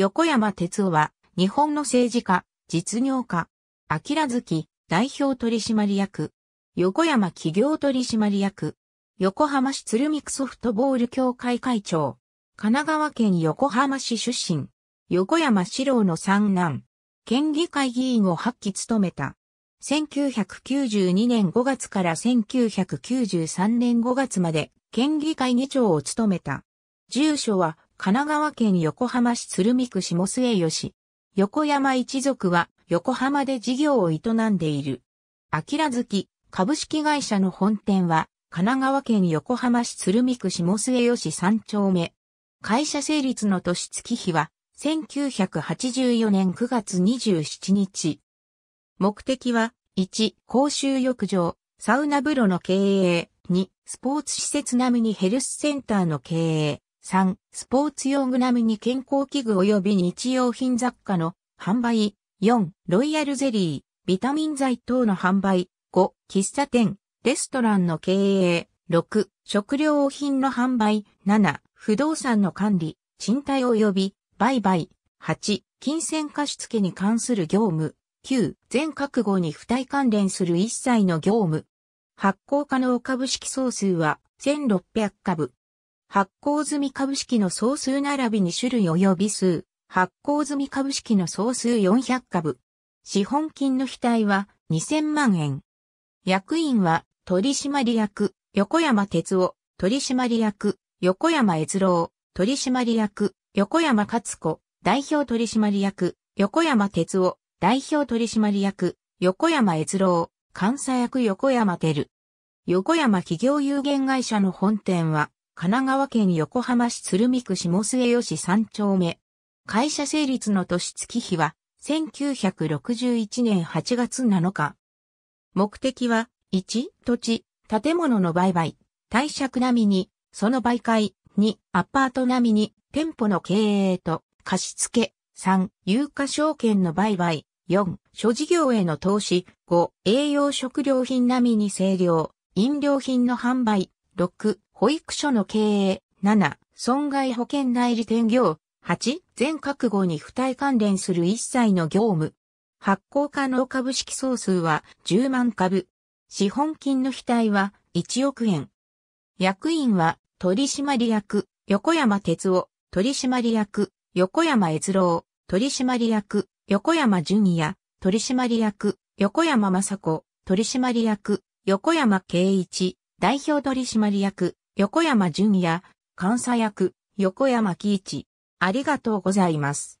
横山哲夫は、日本の政治家、実業家、明月代表取締役、横山企業取締役、横浜市鶴見区ソフトボール協会会長、神奈川県横浜市出身、横山四郎の三男、県議会議員を8期務めた。1992年5月から1993年5月まで県議会議長を務めた。住所は神奈川県横浜市鶴見区下末吉。横山一族は横浜で事業を営んでいる。あきら月株式会社の本店は神奈川県横浜市鶴見区下末吉三丁目。会社成立の年月日は1984年9月27日。目的は1、公衆浴場、サウナ風呂の経営、2、スポーツ施設並みにヘルスセンターの経営、3、スポーツ用具並みに健康器具及び日用品雑貨の販売。4、ロイヤルゼリー、ビタミン剤等の販売。5、喫茶店、レストランの経営。6、食料品の販売。7、不動産の管理、賃貸及び売買。8、金銭貸付に関する業務。9、全覚悟に付帯関連する一切の業務。発行可能株式総数は1600株。発行済み株式の総数並びに種類及び数、発行済み株式の総数400株。資本金の額は2000万円。役員は取締役、横山哲夫、取締役、横山悦郎、取締役、横山勝子、代表取締役、横山哲夫、代表取締役、横山悦郎、監査役横山照。横山企業有限会社の本店は、神奈川県横浜市鶴見区下末吉三丁目。会社成立の年月日は、1961年8月7日。目的は、1、土地、建物の売買、貸借並みに、その媒介、2、アパート並みに、店舗の経営と、貸付、3、有価証券の売買、4、諸事業への投資、5、栄養食料品並みに清涼、飲料品の販売、6、保育所の経営、7、損害保険代理店業、8、全覚悟に付帯関連する一切の業務。発行可能株式総数は10万株。資本金の非帯は1億円。役員は取締役、横山哲夫、取締役、横山悦郎、取締役、横山淳也、取締役、横山雅子、取締役、横山圭一、代表取締役、横山淳也、監査役、横山喜一。ありがとうございます。